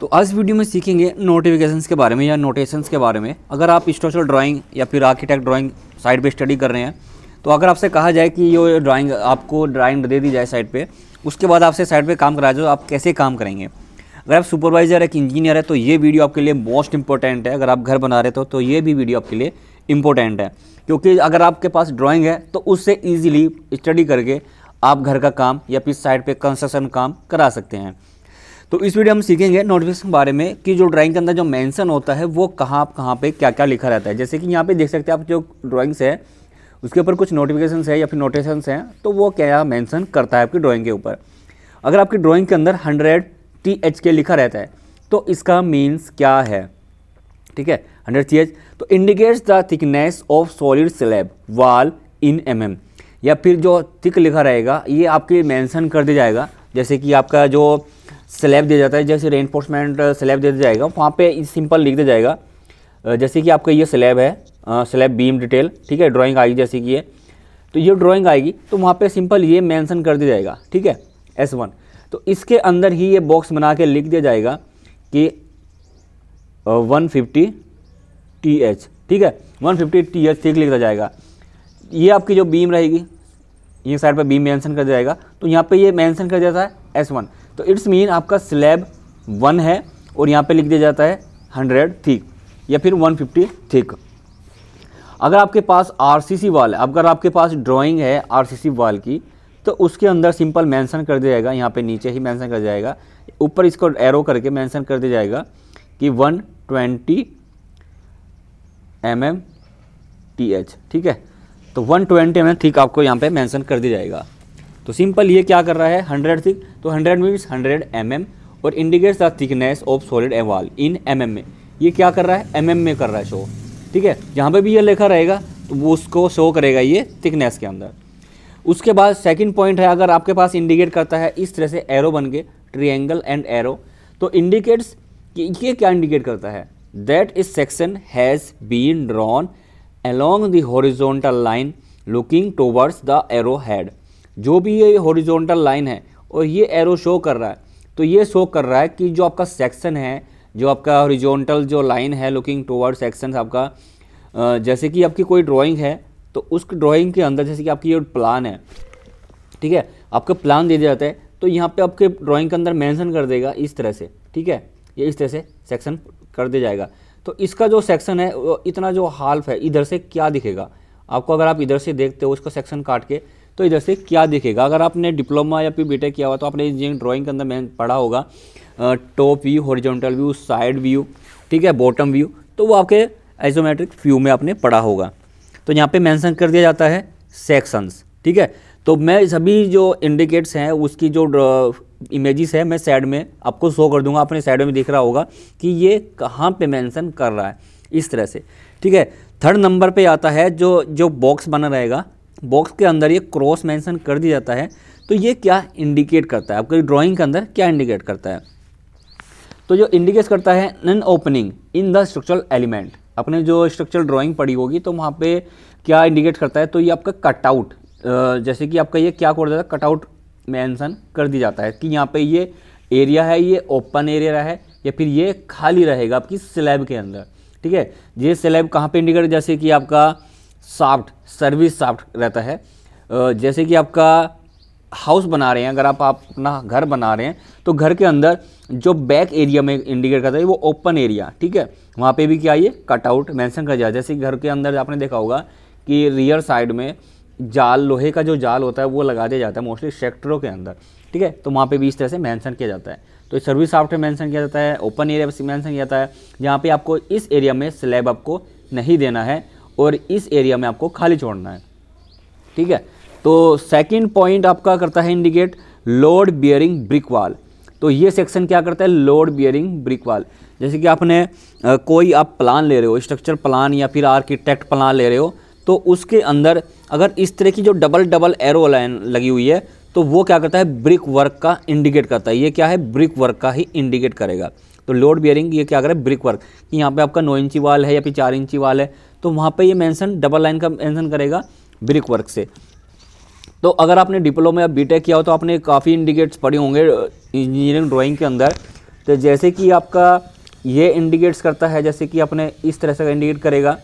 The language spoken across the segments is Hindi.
तो आज वीडियो में सीखेंगे नोटिफिकेशंस के बारे में या नोटेशंस के बारे में अगर आप स्ट्रक्चरल ड्राइंग या फिर आर्किटेक्ट ड्राइंग साइड पे स्टडी कर रहे हैं तो अगर आपसे कहा जाए कि ये ड्राइंग आपको ड्राइंग दे दी जाए साइड पे उसके बाद आपसे साइड पे काम कराया जाए तो आप कैसे काम करेंगे अगर आप सुपरवाइज़र एक इंजीनियर है तो ये वीडियो आपके लिए मोस्ट इंपॉर्टेंट है अगर आप घर बना रहे हो तो, तो ये भी वीडियो आपके लिए इंपॉर्टेंट है क्योंकि अगर आपके पास ड्राॅइंग है तो उससे ईजिली स्टडी करके आप घर का काम या फिर साइड पर कंस्ट्रक्शन काम करा सकते हैं तो इस वीडियो हम सीखेंगे नोटिफिकेशन के बारे में कि जो ड्राइंग के अंदर जो मेंशन होता है वो कहाँ कहाँ पे क्या क्या लिखा रहता है जैसे कि यहाँ पे देख सकते हैं आप जो ड्राइंग्स है उसके ऊपर कुछ नोटिफिकेशन है या फिर नोटेशन हैं तो वो क्या मैंसन करता है आपकी ड्राॅइंग के ऊपर अगर आपकी ड्राॅइंग के अंदर हंड्रेड टी एच के लिखा रहता है तो इसका मीन्स क्या है ठीक है हंड्रेड टी एच तो indicates the thickness of solid slab wall in M M या फिर जो थिक लिखा रहेगा ये आपके मेंशन कर दिया जाएगा जैसे कि आपका जो स्लैब दिया जाता है जैसे रेनफोर्समेंट स्लैब uh, दिया जाएगा वहाँ पर सिंपल लिख दिया जाएगा uh, जैसे कि आपका ये स्लैब है स्लैब बीम डिटेल ठीक है ड्राइंग आएगी जैसे कि ये तो ये ड्राइंग आएगी तो वहाँ पे सिंपल ये मेंशन कर दिया जाएगा ठीक है एस वन तो इसके अंदर ही ये बॉक्स बना के लिख दिया जाएगा कि वन फिफ्टी टी एच ठीक है वन फिफ्टी टी एच ठीक लिख दिया जाएगा ये आपकी जो बीम रहेगी ये साइड पर बीम मैंसन कर दिया जाएगा तो यहाँ पर ये मैंसन कर दिया जाता है एस वन तो इट्स मीन आपका स्लैब वन है और यहाँ पे लिख दिया जाता है हंड्रेड थिक या फिर वन फिफ्टी थिक अगर आपके पास सी वाल है अगर आपके पास ड्राइंग है सी वाल की तो उसके अंदर सिंपल मैंसन कर दिया जाएगा यहाँ पर नीचे ही मैंसन कर जाएगा ऊपर इसको एरो करके मैंसन कर दिया जाएगा कि one twenty M M T H ठीक है तो 120 ट्वेंटी एम एम थिक आपको यहाँ पे मेंशन कर दिया जाएगा तो सिंपल ये क्या कर रहा है हंड्रेड थिक तो hundred means hundred M M और indicates the thickness of solid a wall in M M में ये क्या कर रहा है एम एम में कर रहा है शो ठीक है जहाँ पे भी ये लिखा रहेगा तो वो उसको शो करेगा ये थिकनेस के अंदर उसके बाद सेकेंड पॉइंट है अगर आपके पास इंडिकेट करता है इस तरह से एरो बन के ट्रीएंगल एंड एरो तो इंडिकेट्स ये क्या इंडिकेट करता है दैट इस section has been drawn the the line looking towards the arrow head जो भी ये हॉरिजॉन्टल लाइन है और ये एरो शो कर रहा है तो ये शो कर रहा है कि जो आपका सेक्शन है जो आपका हॉरिजॉन्टल जो लाइन है लुकिंग टूवर्ड सेक्शन आपका जैसे कि आपकी कोई ड्राइंग है तो उस ड्राइंग के अंदर जैसे कि आपकी ये प्लान है ठीक है आपका प्लान दे दिया जाता है तो यहाँ पे आपके ड्राइंग के अंदर मेंशन कर देगा इस तरह से ठीक है ये इस तरह से सेक्शन कर दिया जाएगा तो इसका जो सेक्शन है इतना जो हाल्फ है इधर से क्या दिखेगा आपको अगर आप इधर से देखते हो उसका सेक्शन काट के तो इधर से क्या देखेगा अगर आपने डिप्लोमा या फिर बीटेक किया हुआ तो आपने इंजीनियरिंग ड्राइंग के अंदर मैंने पढ़ा होगा top view horizontal view side view ठीक है बॉटम व्यू तो वो आपके आइसोमेट्रिक व्यू में आपने पढ़ा होगा तो यहाँ पे मैंसन कर दिया जाता है सेक्शंस ठीक है तो मैं सभी जो इंडिकेट्स हैं उसकी जो इमेजेस है मैं साइड में आपको शो कर दूंगा आपने साइड में दिख रहा होगा कि ये कहाँ पे मेंशन कर रहा है इस तरह से ठीक है थर्ड नंबर पे आता है जो जो बॉक्स बना रहेगा बॉक्स के अंदर ये क्रॉस मेंशन कर दिया जाता है तो ये क्या इंडिकेट करता है आपकी ड्राइंग के अंदर क्या इंडिकेट करता है तो जो इंडिकेट करता है non opening in the structural element अपने जो स्ट्रक्चरल ड्राइंग पड़ी होगी तो वहाँ पे क्या इंडिकेट करता है तो ये आपका कटआउट जैसे कि आपका ये क्या कर देता है कटआउट मैंसन कर दिया जाता है कि यहाँ पर ये एरिया है ये ओपन एरिया है या फिर ये खाली रहेगा आपकी स्लैब के अंदर ठीक है ये स्लैब कहाँ पर इंडिकेट जैसे कि आपका साफ्ट सर्विस साफ्ट रहता है जैसे कि आपका हाउस बना रहे हैं अगर आप, आप अपना घर बना रहे हैं तो घर के अंदर जो बैक एरिया में इंडिकेट करता है वो ओपन एरिया ठीक है वहाँ पे भी क्या ये कटआउट मेंशन कर जाए जैसे घर के अंदर आपने देखा होगा कि रियर साइड में जाल लोहे का जो जाल होता है वो लगा दिया जाता है मोस्टली सेक्टरों के अंदर ठीक है तो वहाँ पर भी इस तरह से मैंसन किया जाता है तो सर्विस सॉफ्टवेयर मैंसन किया जाता है ओपन एरिया मैंसन किया जाता है जहाँ पर आपको इस एरिया में स्लैब आपको नहीं देना है और इस एरिया में आपको खाली छोड़ना है ठीक है तो सेकंड पॉइंट आपका करता है इंडिकेट लोड बियरिंग ब्रिक वाल तो ये सेक्शन क्या करता है लोड बियरिंग ब्रिक वाल जैसे कि आपने कोई आप प्लान ले रहे हो स्ट्रक्चर प्लान या फिर आर्किटेक्ट प्लान ले रहे हो तो उसके अंदर अगर इस तरह की जो डबल डबल एरो लाइन लगी हुई है तो वो क्या करता है ब्रिक वर्क का इंडिकेट करता है ये क्या है ब्रिक वर्क का ही इंडिकेट करेगा तो लोड बियरिंग ये क्या करे ब्रिक वर्क कि यहाँ पे आपका नौ इंची वाल है या फिर चार इंची वाल है तो वहाँ पर ये मैंसन डबल लाइन का मैंसन करेगा ब्रिक वर्क से तो अगर आपने डिप्लोमा या बीटेक किया हो तो आपने काफ़ी इंडिकेट्स पढ़े होंगे इंजीनियरिंग ड्राइंग के अंदर तो जैसे कि आपका ये इंडिकेट्स करता है जैसे कि आपने इस तरह से इंडिकेट करेगा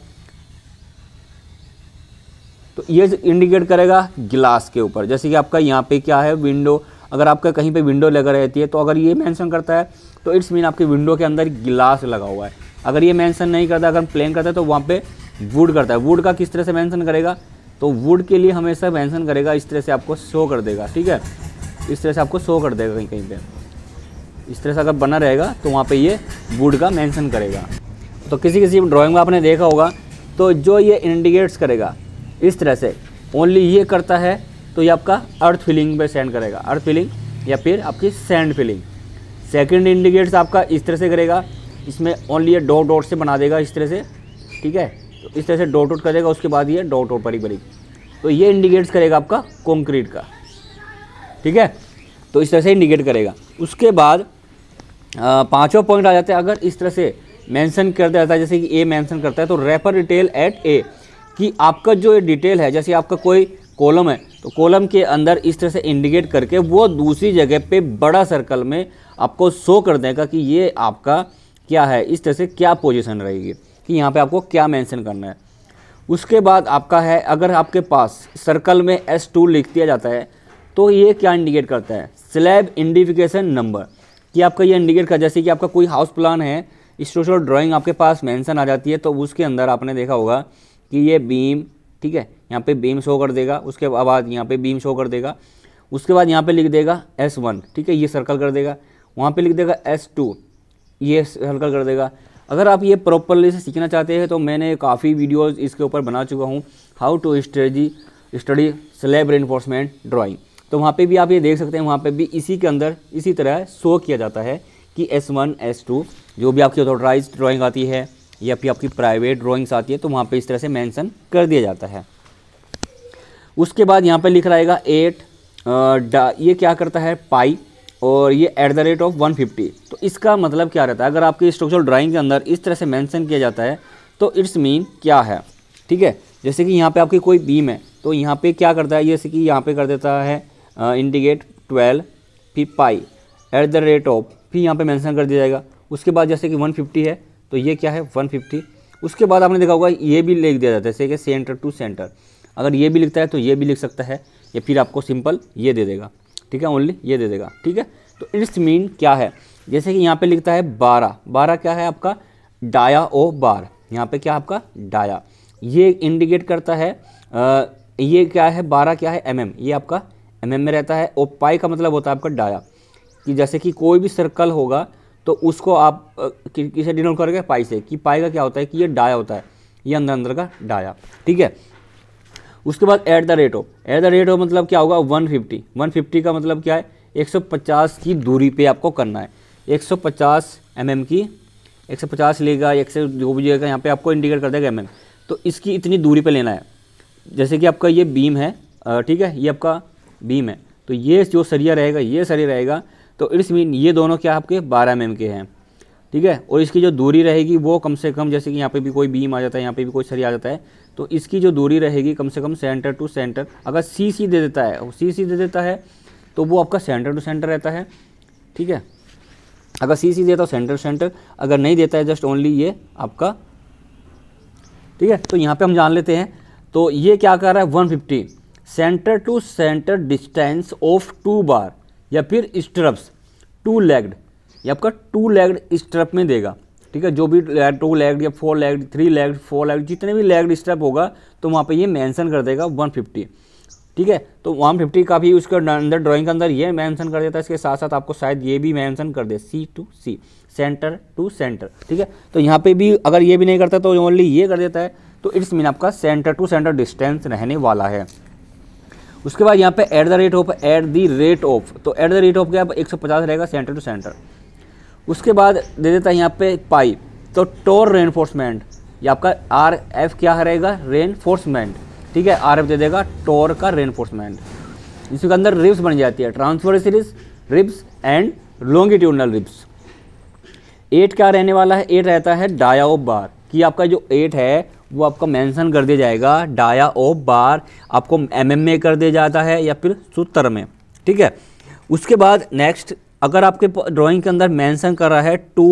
तो ये इंडिकेट करेगा गिलास के ऊपर जैसे कि आपका यहाँ पे क्या है विंडो अगर आपका कहीं पे विंडो लगा रहती है तो अगर ये मैंसन करता है तो इट्स मीन आपके विंडो के अंदर गिलास लगा हुआ है अगर ये मैंसन नहीं करता अगर प्लेन करता है तो वहाँ पर वुड करता है वुड का किस तरह से मेंशन करेगा तो वुड के लिए हमेशा मेंशन करेगा इस तरह से आपको शो कर देगा ठीक है इस तरह से आपको शो कर देगा कहीं कहीं पे इस तरह से अगर बना रहेगा तो वहाँ पे ये वुड का मेंशन करेगा तो किसी किसी ड्राइंग में आपने देखा होगा तो जो ये इंडिकेट्स करेगा इस तरह से ओनली ये करता है तो ये आपका अर्थ फीलिंग पे सेंड करेगा अर्थ फीलिंग या फिर आपकी सैंड फीलिंग सेकंड इंडिकेट्स आपका इस तरह से करेगा इसमें ओनली ये डॉट डॉट से बना देगा इस तरह से ठीक है तो इस तरह से डॉट आउट करेगा उसके बाद ये डॉट आउट बारीक बारीक तो ये इंडिकेट्स करेगा आपका कॉन्क्रीट का ठीक है तो इस तरह से इंडिकेट करेगा उसके बाद पाँचों पॉइंट आ जाते हैं अगर इस तरह से मेंशन कर दिया जाता है जैसे कि ए मेंशन करता है तो रेफर डिटेल एट ए कि आपका जो डिटेल है जैसे आपका कोई कॉलम है तो कॉलम के अंदर इस तरह से इंडिकेट करके वो दूसरी जगह पे बड़ा सर्कल में आपको शो कर देगा कि ये आपका क्या है इस तरह से क्या पोजीशन रहेगी कि यहाँ पे आपको क्या मेंशन करना है उसके बाद आपका है अगर आपके पास सर्कल में एस टू लिख दिया जाता है तो ये क्या इंडिकेट करता है स्लैब इंडिफिकेशन नंबर कि आपका ये इंडिकेट कर जैसे कि आपका कोई हाउस प्लान है स्ट्रक्चरल ड्राइंग आपके पास मेंशन आ जाती है तो उसके अंदर आपने देखा होगा कि ये बीम ठीक है यहाँ पे बीम शो कर देगा उसके बाद यहाँ पे बीम शो कर देगा उसके बाद यहाँ पे लिख देगा एस वन ठीक है ये सर्कल कर देगा वहाँ पे लिख देगा एस टू ये सर्कल कर देगा अगर आप ये प्रॉपरली से सीखना चाहते हैं तो मैंने काफ़ी वीडियोज़ इसके ऊपर बना चुका हूँ how to strategy study slab reinforcement drawing तो वहाँ पे भी आप ये देख सकते हैं वहाँ पे भी इसी के अंदर इसी तरह शो किया जाता है कि S1, S2 जो भी आपकी ऑथोराइज ड्राइंग आती है या फिर आपकी प्राइवेट ड्राइंग्स आती है तो वहाँ पर इस तरह से मैंसन कर दिया जाता है उसके बाद यहाँ पर लिख रहेगा एट ये क्या करता है पाई और ये at the rate of fifty तो इसका मतलब क्या रहता है अगर आपकी स्ट्रक्चरल ड्राइंग के अंदर इस तरह से मैंसन किया जाता है तो इट्स मीन क्या है ठीक है जैसे कि यहाँ पर आपकी कोई बीम है तो यहाँ पर क्या करता है जैसे कि यहाँ पर कर देता है इंडिकेट ट्वेल्व फिर phi at the rate of फिर यहाँ पे मेंशन कर दिया जाएगा उसके बाद जैसे कि 150 है तो ये क्या है 150 उसके बाद आपने देखा होगा ये भी लिख दिया जाता है जैसे कि सेंटर टू सेंटर अगर ये भी लिखता है तो ये भी लिख सकता है या फिर आपको सिंपल ये दे देगा ठीक है ओनली ये दे देगा ठीक है तो इट्स मीन क्या है जैसे कि यहाँ पे लिखता है बारह बारह क्या है आपका डाया ओ बार यहाँ पे क्या आपका डाया ये इंडिकेट करता है आ, ये क्या है बारह क्या है एम mm, ये आपका एम mm में रहता है ओ पाई का मतलब होता है आपका डाया कि जैसे कि कोई भी सर्कल होगा तो उसको आप किसे डिनोट करोगे पाई से कि पाई का क्या होता है कि ये डाया होता है ये अंदर अंदर का डाया ठीक है उसके बाद at the rate of at the rate of मतलब क्या होगा 150 150 का मतलब क्या है 150 की दूरी पे आपको करना है 150 mm की 150 लेगा एक से जो भी जगह यहाँ पे आपको इंडिकेट कर देगा एम mm तो इसकी इतनी दूरी पे लेना है जैसे कि आपका ये बीम है ठीक है ये आपका बीम है तो ये जो सरिया रहेगा ये सरिया रहेगा तो इट्स मीन ये दोनों क्या आपके बारह एम mm के हैं ठीक है और इसकी जो दूरी रहेगी वो कम से कम जैसे कि यहाँ पे भी कोई बीम आ जाता है यहाँ पे भी कोई सरी आ जाता है तो इसकी जो दूरी रहेगी कम से कम सेंटर टू सेंटर अगर सी सी दे देता है सी सी दे देता है तो वो आपका सेंटर टू सेंटर रहता है ठीक है अगर सी सी देता है सेंटर तो सेंटर अगर नहीं देता है जस्ट ओनली ये आपका ठीक है तो यहाँ पर हम जान लेते हैं तो ये क्या कर रहा है one fifty centre to centre distance of two bar या फिर स्ट्रप्स टू लेग्ड ये आपका टू लेग्ड स्ट्रप में देगा ठीक है जो भी टू लेग्ड या four legged three legged four legged जितने भी लेग्ड स्ट्रप होगा तो वहाँ पे ये मेंशन कर देगा 150 ठीक है तो 150 का भी उसके अंदर ड्राइंग के अंदर ये मैंसन कर देता है इसके साथ साथ आपको शायद ये भी मैंसन कर दे C to C centre to centre ठीक है तो यहाँ पे भी अगर ये भी नहीं करता तो ओनली ये कर देता है तो इट्स मीन आपका सेंटर टू सेंटर डिस्टेंस रहने वाला है उसके बाद यहाँ पे at the rate of at the rate of तो एट द रेट ऑफ क्या एक सौ पचास रहेगा सेंटर टू सेंटर उसके बाद दे देता है यहाँ पे पाई तो टोर रेनफोर्समेंट ये आपका आर एफ क्या रहेगा रेनफोर्समेंट ठीक है आर एफ दे देगा टोर का रेनफोर्समेंट इसके अंदर रिब्स बन जाती है transfer series ribs and longitudinal ribs at क्या रहने वाला है एट रहता है डाया ऑफ बार कि आपका जो एट है वो आपका मेंशन कर दिया जाएगा डाया ऑफ बार आपको एम कर दिया जाता है या फिर सूत्र में ठीक है उसके बाद नेक्स्ट अगर आपके ड्राइंग के अंदर मेंशन कर रहा है टू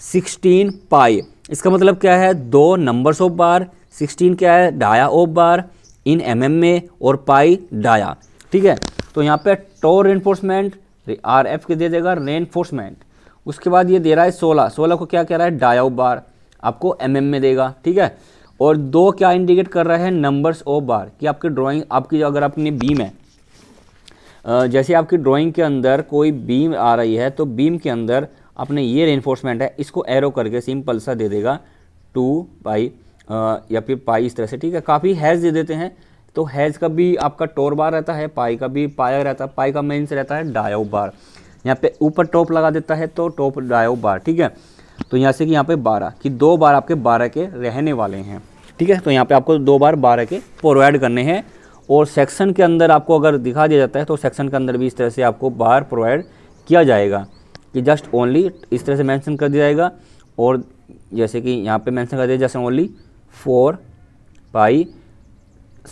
सिक्सटीन पाई इसका मतलब क्या है दो नंबर्स ऑफ बार सिक्सटीन क्या है dia of bar in M mm में और पाई डाया ठीक है तो यहाँ पे टो एनफोर्समेंट आर एफ के दे देगा रेनफोर्समेंट उसके बाद ये दे रहा है सोलह सोलह को क्या कह रहा है डाया ऑफ बार आपको एम mm में देगा ठीक है और दो क्या इंडिकेट कर रहा है नंबर्स ऑफ बार कि आपकी ड्राइंग आपकी जो अगर आपने बीम है जैसे आपकी ड्राइंग के अंदर कोई बीम आ रही है तो बीम के अंदर अपने ये रेनफोर्समेंट है इसको एरो करके सिंपल सा दे देगा टू पाई या फिर पाई इस तरह से ठीक है काफ़ी हैज़ दे देते हैं तो हैज़ का भी आपका टोर बार रहता है पाई का भी पाया रहता है पाई का मेन्स रहता है डायो बार यहाँ पे ऊपर टॉप लगा देता है तो टॉप डायो बार ठीक है तो यहाँ से कि यहाँ पे बारह कि दो बार आपके बारह के रहने वाले हैं ठीक है तो यहाँ पे आपको दो बार बारह के प्रोवाइड करने हैं और सेक्शन के अंदर आपको अगर दिखा दिया जाता है तो सेक्शन के अंदर भी इस तरह से आपको बार प्रोवाइड किया जाएगा कि जस्ट ओनली इस तरह से मेंशन कर दिया जाएगा और जैसे कि यहाँ पे मेंशन कर दिया जैसे ओनली फोर बाई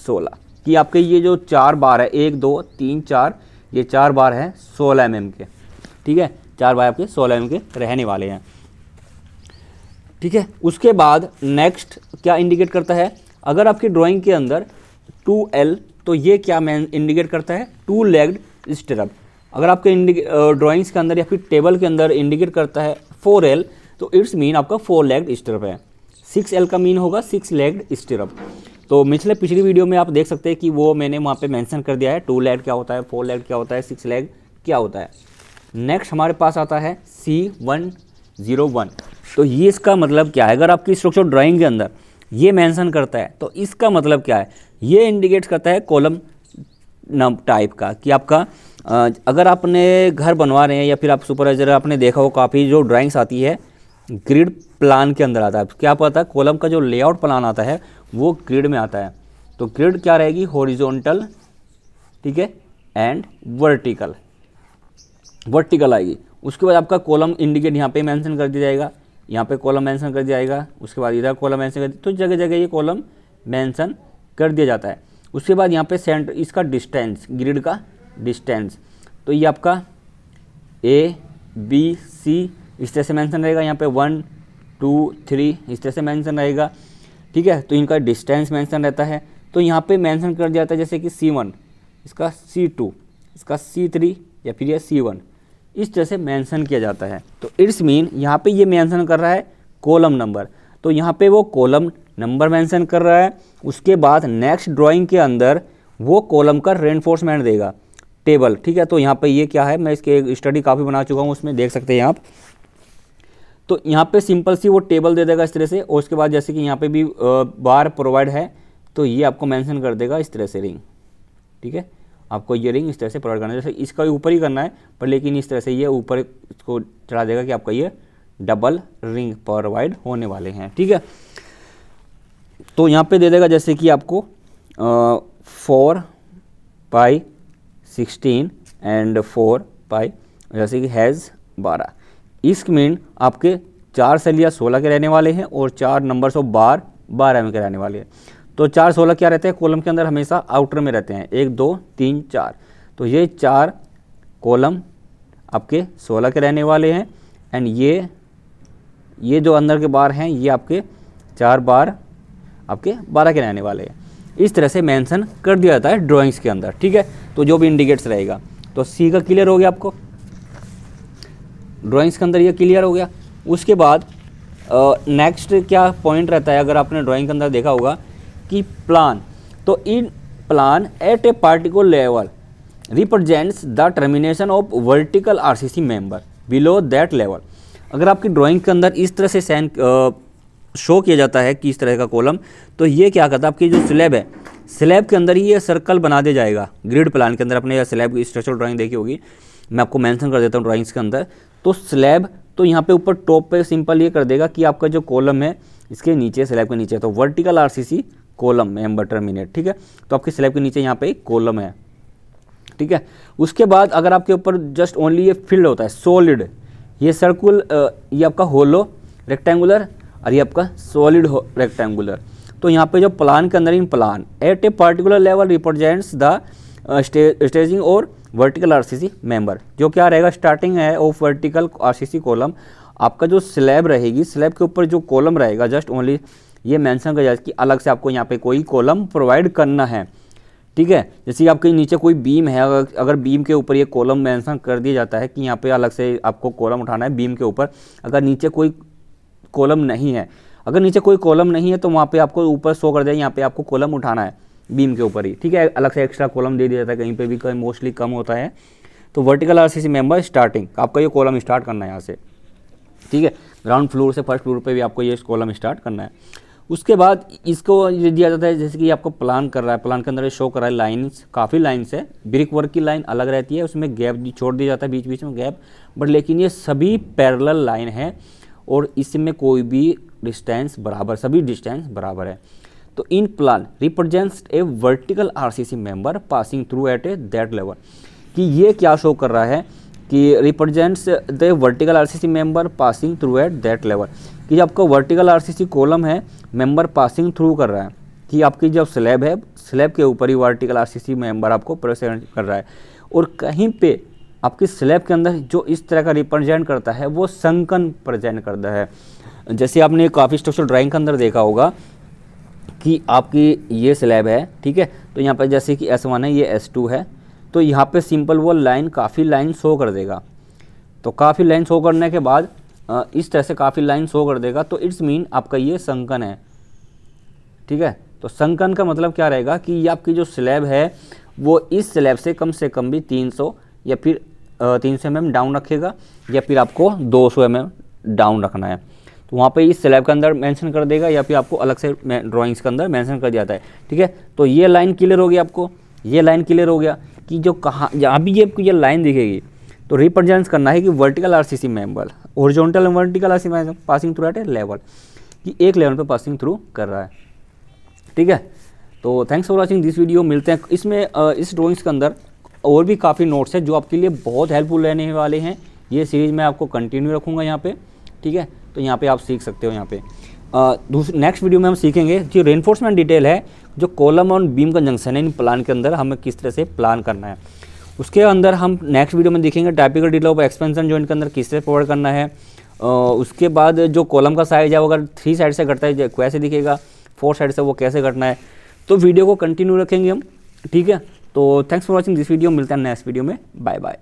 सोलह कि आपके ये जो चार बार है एक दो तीन चार ये चार बार है सोलह एम के ठीक है चार बार आपके सोलह एम के रहने वाले हैं ठीक है उसके बाद नेक्स्ट क्या इंडिकेट करता है अगर आपकी ड्राइंग के अंदर टू एल तो ये क्या मैं इंडिकेट करता है टू लेग्ड स्टिरप अगर आपके ड्राइंग्स के अंदर या फिर टेबल के अंदर इंडिकेट करता है फोर एल तो इट्स मीन आपका फोर लेग्ड स्टिरप है सिक्स एल का मीन होगा सिक्स लेग्ड स्टिरप तो मिछले पिछली वीडियो में आप देख सकते हैं कि वो मैंने वहाँ पे मेंशन कर दिया है टू लेग क्या होता है फोर लेग क्या होता है सिक्स लेग क्या होता है नेक्स्ट हमारे पास आता है सी वन ज़ीरो वन तो ये इसका मतलब क्या है अगर आपकी स्ट्रक्चर ड्राइंग के अंदर ये मेंशन करता है तो इसका मतलब क्या है ये इंडिकेट्स करता है कॉलम नाम टाइप का कि आपका अगर आपने घर बनवा रहे हैं या फिर आप सुपरवाइजर आपने देखा हो काफ़ी जो ड्राइंग्स आती है ग्रिड प्लान के अंदर आता है क्या पता है कॉलम का जो लेआउट प्लान आता है वो ग्रिड में आता है तो ग्रिड क्या रहेगी हॉरिजॉन्टल ठीक है एंड वर्टिकल वर्टिकल आएगी उसके बाद आपका कॉलम इंडिकेट यहाँ पे मेंशन कर दिया जाएगा यहाँ पे कॉलम मेंशन कर दिया जाएगा उसके बाद इधर कॉलम मेंशन कर दिया तो जगह जगह ये कॉलम मेंशन कर दिया जाता है उसके बाद यहाँ पे सेंटर इसका डिस्टेंस ग्रिड का डिस्टेंस तो ये आपका ए बी सी इस तरह से मेंशन रहेगा यहाँ पे वन टू थ्री इस तरह से मेंशन रहेगा ठीक है तो इनका डिस्टेंस मेंशन रहता है तो यहाँ पे मेंशन कर दिया जाता है जैसे कि सी वन इसका सी टू इसका सी थ्री या फिर यह सी वन इस तरह से मेंशन किया जाता है तो इट्स मीन यहाँ पे ये मेंशन कर रहा है कॉलम नंबर तो यहाँ पे वो कॉलम नंबर मेंशन कर रहा है उसके बाद नेक्स्ट ड्राइंग के अंदर वो कॉलम का रेनफोर्समेंट देगा टेबल ठीक है तो यहाँ पे ये क्या है मैं इसके स्टडी काफ़ी बना चुका हूँ उसमें देख सकते हैं आप तो यहाँ पे सिंपल सी वो टेबल दे देगा इस तरह से और उसके बाद जैसे कि यहाँ पे भी बार प्रोवाइड है तो ये आपको मैंसन कर देगा इस तरह से रिंग ठीक है आपको ये रिंग इस तरह से प्रोवाइड करना है जैसे इसका ऊपर ही करना है पर लेकिन इस तरह से ये ऊपर इसको चढ़ा देगा कि आपका ये डबल रिंग प्रोवाइड होने वाले हैं ठीक है तो यहाँ पे दे देगा जैसे कि आपको four pi sixteen and four pi जैसे कि हैज़ बारह इस मीन आपके चार सेल सोलह के रहने वाले हैं और चार नंबर ऑफ बार बारह में के रहने वाले हैं तो चार सोलह क्या रहते हैं कॉलम के अंदर हमेशा आउटर में रहते हैं एक दो तीन चार तो ये चार कॉलम आपके सोलह के रहने वाले हैं एंड ये ये जो अंदर के बार हैं ये आपके चार बार आपके बारह के रहने वाले हैं इस तरह से मेंशन कर दिया जाता है ड्राइंग्स के अंदर ठीक है तो जो भी इंडिकेट्स रहेगा तो सी का क्लियर हो गया आपको ड्राइंग्स के अंदर ये क्लियर हो गया उसके बाद नेक्स्ट क्या पॉइंट रहता है अगर आपने ड्राइंग के अंदर देखा होगा कि प्लान तो in plan at a particular level represents the termination of vertical R C C member below that level अगर आपकी ड्राइंग के अंदर इस तरह से सैन शो किया जाता है कि इस तरह का कॉलम तो ये क्या करता है आपकी जो स्लैब है स्लैब के अंदर ही ये सर्कल बना दिया जाएगा ग्रिड प्लान के अंदर अपने स्लैब स्ट्रक्चर ड्राइंग देखी होगी मैं आपको मेंशन कर देता हूँ ड्राइंग्स के अंदर तो स्लैब तो यहाँ पे ऊपर टॉप पे सिंपल ये कर देगा कि आपका जो कॉलम है इसके नीचे स्लैब के नीचे तो vertical C column member terminate ठीक है तो आपके स्लैब के नीचे यहाँ पर एक कॉलम है ठीक है उसके बाद अगर आपके ऊपर जस्ट ओनली ये फील्ड होता है सॉलिड ये सर्कुल ये आपका होलो रेक्टेंगुलर और ये आपका सॉलिड रेक्टेंगुलर तो यहाँ पे जो प्लान के अंदर in plan at a particular level represents the staging और वर्टिकल आरसीसी मेंबर जो क्या रहेगा स्टार्टिंग है ऑफ वर्टिकल आरसीसी कॉलम आपका जो स्लैब रहेगी स्लैब के ऊपर जो कॉलम रहेगा जस्ट ओनली ये मैंसन किया जाए कि अलग से आपको यहाँ पे कोई कॉलम प्रोवाइड करना है ठीक है जैसे आपके नीचे कोई बीम है अगर अगर बीम के ऊपर ये कॉलम मेंशन कर दिया जाता है कि यहाँ पे अलग से आपको कॉलम उठाना है बीम के ऊपर अगर नीचे कोई कॉलम नहीं है अगर नीचे कोई कॉलम नहीं है तो वहाँ पे आपको ऊपर शो कर दिया यहाँ पे आपको कॉलम उठाना है बीम के ऊपर ही ठीक है अलग से एक्स्ट्रा कॉलम दे दिया जाता है कहीं पर भी कहीं मोस्टली कम होता है तो वर्टिकल आर सी स्टार्टिंग आपका ये कॉलम स्टार्ट करना है यहाँ से ठीक है ग्राउंड फ्लोर से फर्स्ट फ्लोर पर भी आपको ये कॉलम स्टार्ट करना है उसके बाद इसको ये दिया जाता है जैसे कि आपको प्लान कर रहा है प्लान के अंदर शो कर रहा है लाइन्स काफ़ी लाइन्स है ब्रिक वर्क की लाइन अलग रहती है उसमें गैप छोड़ दिया जाता है बीच बीच में गैप बट लेकिन ये सभी पैरल लाइन है और इसमें कोई भी डिस्टेंस बराबर सभी डिस्टेंस बराबर है तो in plan represents a vertical R C member passing through at a that level कि ये क्या शो कर रहा है कि represents the vertical RCC member passing through at that level कि जो आपका वर्टिकल आरसीसी कॉलम है मेंबर पासिंग थ्रू कर रहा है कि आपकी जब स्लैब है स्लैब के ऊपर ही वर्टिकल आरसीसी मेंबर आपको प्रेजेंट कर रहा है और कहीं पे आपकी स्लैब के अंदर जो इस तरह का रिप्रेजेंट करता है वो संकन प्रजेंट करता है जैसे आपने काफ़ी स्ट्रक्चर ड्राइंग के अंदर देखा होगा कि आपकी ये स्लैब है ठीक है तो यहाँ पर जैसे कि एस वन है ये एस टू है तो यहाँ पे सिंपल वो लाइन काफ़ी लाइन शो कर देगा तो काफ़ी लाइन शो करने के बाद इस तरह से काफ़ी लाइन शो कर देगा तो इट्स मीन आपका ये संकन है ठीक है तो संकन का मतलब क्या रहेगा कि ये आपकी जो स्लैब है वो इस स्लैब से कम से कम भी 300 या फिर तीन सौ एम mm डाउन रखेगा या फिर आपको 200 सौ mm डाउन रखना है तो वहाँ पे इस स्लैब के अंदर मेंशन कर देगा या फिर आपको अलग से ड्राइंग्स के अंदर मेंशन कर दिया जाता है ठीक है तो ये लाइन क्लियर होगी आपको ये लाइन क्लियर हो गया कि जो कहाँ अभी ये आपको ये लाइन दिखेगी तो रिप्रेजेंट करना है कि vertical R C C member horizontal and vertical R C passing through at a level कि एक लेवल पे पासिंग थ्रू कर रहा है ठीक है तो thanks for watching this video मिलते हैं इसमें इस ड्रॉइंग्स के अंदर और भी काफ़ी नोट्स हैं जो आपके लिए बहुत हेल्पफुल रहने वाले हैं ये सीरीज़ मैं आपको कंटिन्यू रखूँगा यहाँ पर ठीक है तो यहाँ पर आप सीख सकते हो यहाँ पर दूसरी नेक्स्ट वीडियो में हम सीखेंगे जो रेनफोर्समेंट डिटेल है जो कॉलम और बीम का जंक्शन है इन प्लान के अंदर हमें किस तरह से प्लान करना है उसके अंदर हम नेक्स्ट वीडियो में देखेंगे टाइपिकल डिटेल ऑफ एक्सपेंशन जो इनके अंदर किस तरह प्रोवाइड करना है उसके बाद जो कॉलम का साइज है वो अगर थ्री साइड से घटता है कैसे दिखेगा फोर साइड से वो कैसे घटना है तो वीडियो को कंटिन्यू रखेंगे हम ठीक है तो thanks for watching this video मिलता है नेक्स्ट वीडियो में बाय बाय